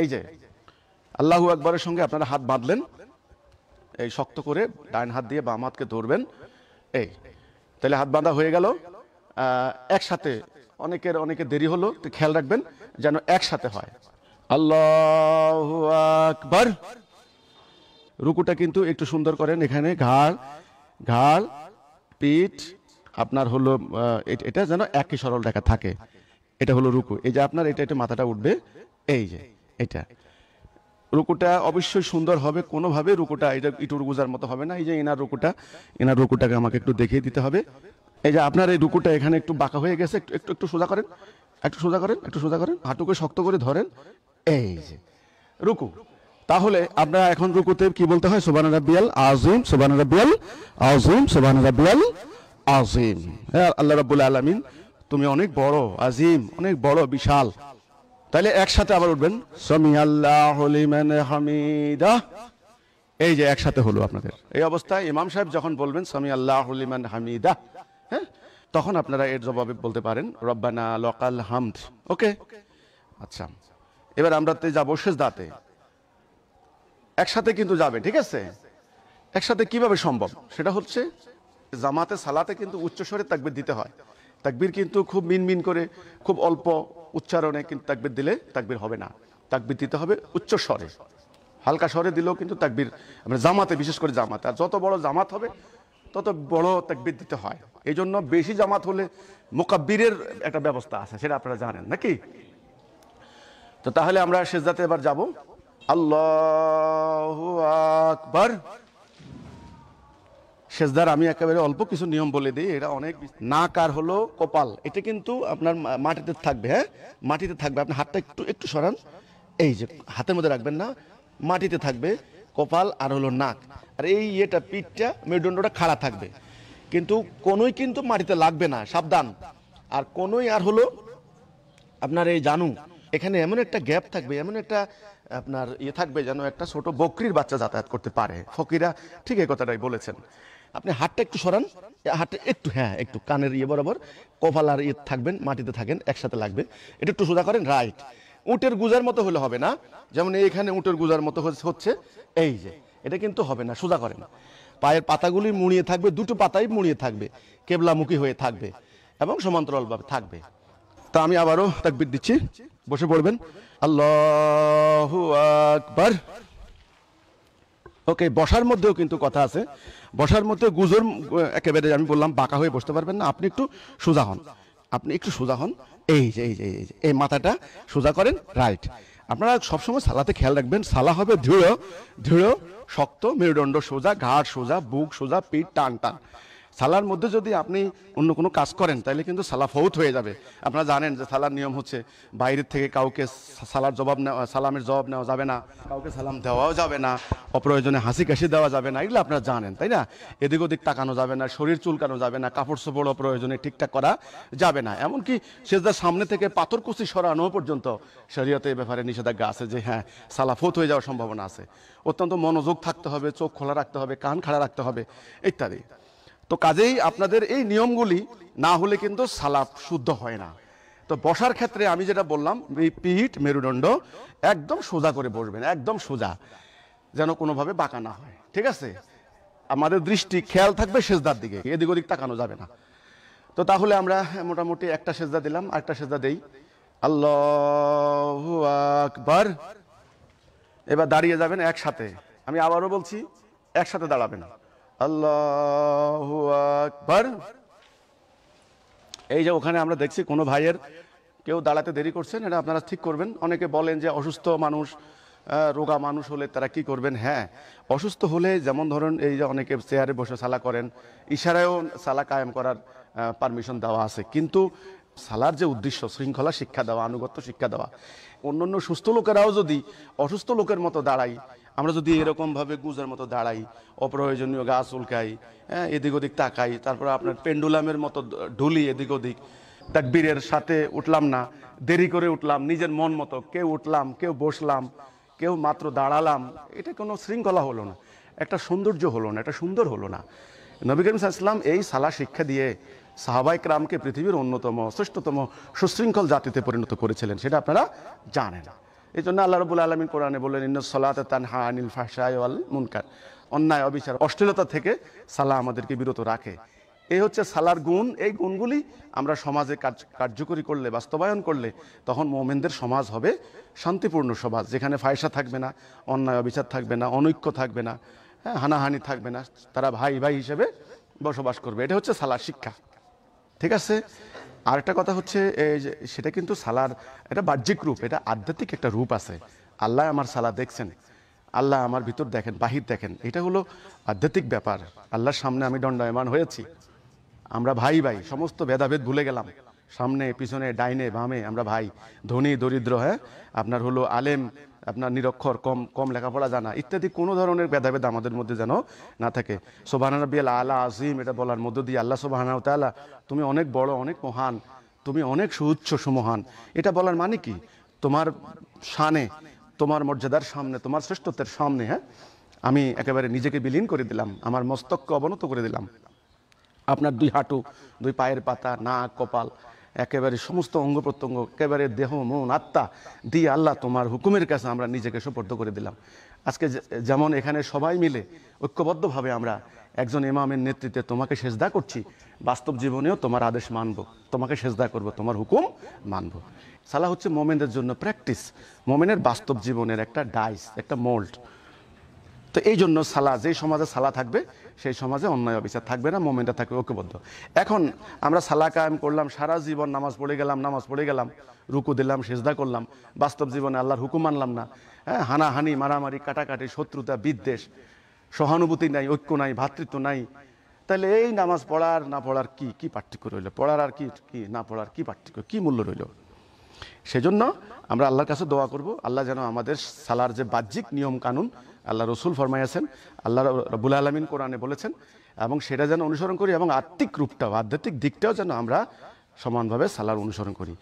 এই যে আল্লাহু আকবরের সঙ্গে আপনারা হাত বাঁধলেন এই শক্ত করে ডাইন হাত দিয়ে বাম হাতকে ধরবেন এই তাহলে হাত বাঁধা হয়ে গেল একসাথে অনেকের অনেকে দেরি হলো তো খেয়াল রাখবেন যেন একসাথে হয় আল্লাহ আকবর রুকুটা কিন্তু একটু সুন্দর করেন এখানে ঘাড় ঘাড় পিঠ আপনার হলো এটা যেন একই সরল রেখা থাকে এটা হলো রুকু এই যে আপনার এটা এটা মাথাটা উঠবে এই যে এটা রুকুটা অবশ্যই সুন্দর হবে কোনোভাবে রুকুটা এটা ইটুর গুজার মতো হবে না এই যে এনার রুকুটা এনার রুকুটাকে আমাকে একটু দেখিয়ে দিতে হবে এই যে আপনার এই রুকুটা এখানে একটু বাঁকা হয়ে গেছে একটু একটু একটু সোজা করেন একটু সোজা করেন একটু সোজা করেন হাঁটুকে শক্ত করে ধরেন এই যে রুকু তাহলে আপনারা এখন রুকুতে কি বলতে হয় সোবান রাবিয়াল আজিম সোবান রাবিয়াল আজিম সোবান রাবিয়াল আজিম হ্যাঁ আল্লাহ রাবুল আলামিন তুমি অনেক বড় আজিম অনেক বড় বিশাল তাহলে একসাথে আবার উঠবেন সমি আল্লাহ হামিদা এই যে একসাথে হলো আপনাদের এই অবস্থায় ইমাম সাহেব যখন বলবেন সমি আল্লাহ হামিদা হ্যাঁ তখন আপনারা এর জবাবে বলতে পারেন রব্বানা লকাল হামদ ওকে আচ্ছা এবার আমরা তো যাবো শেষ দাতে একসাথে কিন্তু যাবে ঠিক আছে একসাথে কিভাবে সম্ভব সেটা হচ্ছে জামাতে সালাতে কিন্তু উচ্চস্বরে তাকবে দিতে হয় তাকবীর কিন্তু খুব মিনমিন করে খুব অল্প উচ্চারণে কিন্তু তাকবীর দিলে তাকবীর হবে না তাকবীর দিতে হবে উচ্চ স্বরে হালকা স্বরে দিলেও কিন্তু তাকবীর মানে জামাতে বিশেষ করে জামাতে আর যত বড় জামাত হবে তত বড় তাকবীর দিতে হয় এই জন্য বেশি জামাত হলে মোকাব্বিরের একটা ব্যবস্থা আছে সেটা আপনারা জানেন নাকি তো তাহলে আমরা শেষদাতে এবার যাব আল্লাহ আকবর সেজদার আমি একেবারে অল্প কিছু নিয়ম বলে দিই এটা অনেক নাক আর হলো কপাল এটা কিন্তু আপনার মাটিতে থাকবে হ্যাঁ মাটিতে থাকবে আপনি হাতটা একটু একটু সরান এই যে হাতের মধ্যে রাখবেন না মাটিতে থাকবে কপাল আর হলো নাক আর এই ইয়েটা পিঠটা মেরুদণ্ডটা খাড়া থাকবে কিন্তু কোনোই কিন্তু মাটিতে লাগবে না সাবধান আর কোনোই আর হলো আপনার এই জানু এখানে এমন একটা গ্যাপ থাকবে এমন একটা আপনার ইয়ে থাকবে যেন একটা ছোট বকরির বাচ্চা যাতায়াত করতে পারে ফকিরা ঠিক এই কথাটাই বলেছেন আপনি হাতটা একটু সরান হাতটা একটু হ্যাঁ একটু কানের ইয়ে বরাবর কপাল আর ইয়ে থাকবেন মাটিতে থাকেন একসাথে লাগবে এটা একটু সোজা করেন রাইট উটের গুজার মতো হলে হবে না যেমন এখানে উটের গুজার মতো হচ্ছে এই যে এটা কিন্তু হবে না সোজা করেন পায়ের পাতাগুলি মুড়িয়ে থাকবে দুটো পাতাই মুড়িয়ে থাকবে কেবলামুখী হয়ে থাকবে এবং সমান্তরালভাবে থাকবে তা আমি আবারও তাকবির দিচ্ছি বসে পড়বেন আল্লাহ আকবার ওকে বসার মধ্যেও কিন্তু কথা আছে বসার মধ্যে গুজর একেবারে আমি বললাম বাঁকা হয়ে বসতে পারবেন না আপনি একটু সোজা হন আপনি একটু সোজা হন এই যে এই যে এই যে এই মাথাটা সোজা করেন রাইট আপনারা সবসময় সালাতে খেয়াল রাখবেন সালা হবে দৃঢ় ধৃঢ় শক্ত মেরুদণ্ড সোজা ঘাড় সোজা বুক সোজা পিঠ টান টান সালার মধ্যে যদি আপনি অন্য কোনো কাজ করেন তাহলে কিন্তু সালা ফৌত হয়ে যাবে আপনারা জানেন যে সালার নিয়ম হচ্ছে বাইরের থেকে কাউকে সালার জবাব নেওয়া সালামের জবাব নেওয়া যাবে না কাউকে সালাম দেওয়াও যাবে না অপ্রয়োজনে হাসি কাশি দেওয়া যাবে না এগুলো আপনারা জানেন তাই না এদিক ওদিক তাকানো যাবে না শরীর চুলকানো যাবে না কাপড় চোপড় অপ্রয়োজনে ঠিকঠাক করা যাবে না এমনকি যার সামনে থেকে পাথরকুচি সরানো পর্যন্ত শরীয়তে এ ব্যাপারে নিষেধাজ্ঞা আছে যে হ্যাঁ সালা ফৌত হয়ে যাওয়ার সম্ভাবনা আছে অত্যন্ত মনোযোগ থাকতে হবে চোখ খোলা রাখতে হবে কান খাড়া রাখতে হবে ইত্যাদি তো কাজেই আপনাদের এই নিয়মগুলি না হলে কিন্তু সালাপ শুদ্ধ হয় না তো বসার ক্ষেত্রে আমি যেটা বললাম এই পিঠ মেরুদণ্ড একদম সোজা করে বসবেন একদম সোজা যেন কোনোভাবে বাঁকা না হয় ঠিক আছে আমাদের দৃষ্টি খেয়াল থাকবে সেজদার দিকে এদিক ওদিক তাকানো যাবে না তো তাহলে আমরা মোটামুটি একটা সেজদা দিলাম আরেকটা সেজদা দেই আল্লাহ আকবার এবার দাঁড়িয়ে যাবেন একসাথে আমি আবারও বলছি একসাথে দাঁড়াবেন আল্লাহ এই যে ওখানে আমরা দেখছি কোনো ভাইয়ের কেউ দাঁড়াতে দেরি করছেন এটা আপনারা ঠিক করবেন অনেকে বলেন যে অসুস্থ মানুষ রোগা মানুষ হলে তারা কি করবেন হ্যাঁ অসুস্থ হলে যেমন ধরুন এই যে অনেকে চেয়ারে বসে সালা করেন ইশারায়ও সালা কায়েম করার পারমিশন দেওয়া আছে কিন্তু সালার যে উদ্দেশ্য শৃঙ্খলা শিক্ষা দেওয়া আনুগত্য শিক্ষা দেওয়া অন্যান্য সুস্থ লোকেরাও যদি অসুস্থ লোকের মতো দাঁড়ায় আমরা যদি এরকমভাবে গুজার মতো দাঁড়াই অপ্রয়োজনীয় গাছ উল্কাই হ্যাঁ এদিক ওদিক তাকাই তারপর আপনার পেন্ডুলামের মতো ঢুলি এদিক ওদিক তাকবীরের সাথে উঠলাম না দেরি করে উঠলাম নিজের মন মতো কেউ উঠলাম কেউ বসলাম কেউ মাত্র দাঁড়ালাম এটা কোনো শৃঙ্খলা হলো না একটা সৌন্দর্য হলো না একটা সুন্দর হলো না নবী করিম ইসলাম এই সালা শিক্ষা দিয়ে সাহাবাই রামকে পৃথিবীর অন্যতম শ্রেষ্ঠতম সুশৃঙ্খল জাতিতে পরিণত করেছিলেন সেটা আপনারা জানেন এই জন্য আল্লাহ রবুল আলমিন কোরআনে বললেন ইন্ন তান হা আনিল ফাহসায়াল মুনকার অন্যায় অবিচার অশ্লীলতা থেকে সালা আমাদেরকে বিরত রাখে এই হচ্ছে সালার গুণ এই গুণগুলি আমরা সমাজে কার্য কার্যকরী করলে বাস্তবায়ন করলে তখন মোমেনদের সমাজ হবে শান্তিপূর্ণ সমাজ যেখানে ফায়সা থাকবে না অন্যায় অবিচার থাকবে না অনৈক্য থাকবে না হ্যাঁ হানাহানি থাকবে না তারা ভাই ভাই হিসেবে বসবাস করবে এটা হচ্ছে সালার শিক্ষা ঠিক আছে আরেকটা কথা হচ্ছে সেটা কিন্তু সালার এটা বাহ্যিক রূপ এটা আধ্যাত্মিক একটা রূপ আছে আল্লাহ আমার সালা দেখছেন আল্লাহ আমার ভিতর দেখেন বাহির দেখেন এটা হলো আধ্যাত্মিক ব্যাপার আল্লাহর সামনে আমি দণ্ডায়মান হয়েছি আমরা ভাই ভাই সমস্ত ভেদাভেদ ভুলে গেলাম সামনে পিছনে ডাইনে বামে আমরা ভাই ধনী দরিদ্র হ্যাঁ আপনার হলো আলেম আপনার নিরক্ষর কম কম লেখাপড়া জানা ইত্যাদি কোন ধরনের ভেদাভেদ আমাদের মধ্যে যেন না থাকে সোবাহান রবিআল আলা আজিম এটা বলার মধ্য দিয়ে আল্লাহ সোবাহানা তালা তুমি অনেক বড় অনেক মহান তুমি অনেক সুউচ্চ সুমহান এটা বলার মানে কি তোমার শানে তোমার মর্যাদার সামনে তোমার শ্রেষ্ঠত্বের সামনে হ্যাঁ আমি একেবারে নিজেকে বিলীন করে দিলাম আমার মস্তককে অবনত করে দিলাম আপনার দুই হাঁটু দুই পায়ের পাতা নাক কপাল একেবারে সমস্ত অঙ্গ প্রত্যঙ্গ একেবারে দেহ মন আত্মা দিয়ে আল্লাহ তোমার হুকুমের কাছে আমরা নিজেকে সুপর্দ করে দিলাম আজকে যেমন এখানে সবাই মিলে ঐক্যবদ্ধভাবে আমরা একজন ইমামের নেতৃত্বে তোমাকে সেজদা করছি বাস্তব জীবনেও তোমার আদেশ মানব তোমাকে সেজদা করব তোমার হুকুম মানব সালা হচ্ছে মোমেনদের জন্য প্র্যাকটিস মোমেনের বাস্তব জীবনের একটা ডাইস একটা মোল্ড তো এই জন্য সালা যেই সমাজে সালা থাকবে সেই সমাজে অন্যায় অবিচার থাকবে না মোমেন্টা থাকবে ঐক্যবদ্ধ এখন আমরা সালা কায়েম করলাম সারা জীবন নামাজ পড়ে গেলাম নামাজ পড়ে গেলাম রুকু দিলাম সেজদা করলাম বাস্তব জীবনে আল্লাহর হুকুম মানলাম না হ্যাঁ হানাহানি মারামারি কাটাকাটি শত্রুতা বিদ্বেষ সহানুভূতি নাই ঐক্য নাই ভ্রাতৃত্ব নাই তাহলে এই নামাজ পড়ার না পড়ার কি কি পার্থক্য রইল পড়ার আর কি কি না পড়ার কি পার্থক্য কি মূল্য রইল সেজন্য আমরা আল্লাহর কাছে দোয়া করব আল্লাহ যেন আমাদের সালার যে বাহ্যিক নিয়ম কানুন আল্লাহ রসুল ফরমাইয়াছেন আল্লাহ রবুল আলমিন কোরআনে বলেছেন এবং সেটা যেন অনুসরণ করি এবং আত্মিক রূপটাও আধ্যাত্মিক দিকটাও যেন আমরা সমানভাবে সালার অনুসরণ করি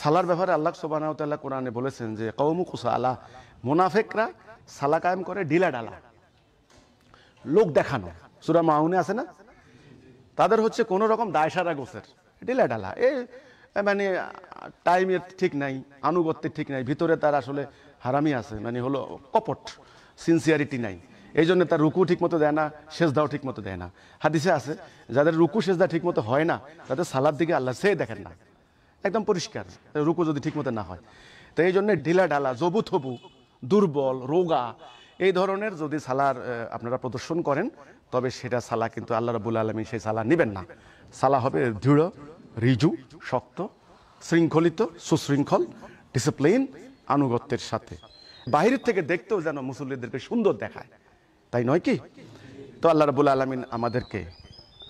সালার ব্যাপারে আল্লাহ সোবানাউতাল্লাহ কোরআনে বলেছেন যে কৌমুকুসা আল্লাহ মোনাফেকরা সালা কায়েম করে ডিলা ডালা লোক দেখানো সুরা মাউনে আছে না তাদের হচ্ছে কোনো রকম দায়সারা গোছের ডিলা ডালা এ মানে টাইমের ঠিক নাই আনুগত্যের ঠিক নাই ভিতরে তার আসলে হারামি আছে মানে হলো কপট সিনসিয়ারিটি নাই এই জন্য তার রুকু ঠিকমতো দেয় না সেজদাও ঠিকমতো দেয় না হাদিসে আছে যাদের রুকু সেজদা ঠিকমতো হয় না তাদের সালাদ দিকে আল্লাহ সে দেখেন না একদম পরিষ্কার রুকু যদি ঠিকমতো না হয় তো এই জন্য ঢিলা ঢালা জবু থবু দুর্বল রোগা এই ধরনের যদি সালার আপনারা প্রদর্শন করেন তবে সেটা সালা কিন্তু আল্লাহ রবুল আলমী সেই সালা নেবেন না সালা হবে দৃঢ় রিজু শক্ত শৃঙ্খলিত সুশৃঙ্খল ডিসিপ্লিন আনুগত্যের সাথে বাহিরের থেকে দেখতেও যেন মুসল্লিদেরকে সুন্দর দেখায় তাই নয় কি তো আল্লাহ রবুল আলমিন আমাদেরকে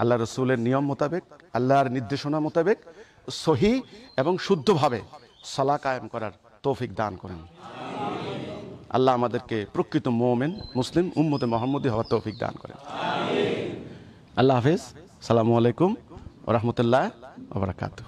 আল্লাহ রসুলের নিয়ম মোতাবেক আল্লাহর নির্দেশনা মোতাবেক সহি এবং শুদ্ধভাবে সলা কায়েম করার তৌফিক দান করেন আল্লাহ আমাদেরকে প্রকৃত মোমেন মুসলিম উম্মতে মোহাম্মদী হওয়ার তৌফিক দান করেন আল্লাহ হাফেজ সালামু আলাইকুম রহমতুল্লাহ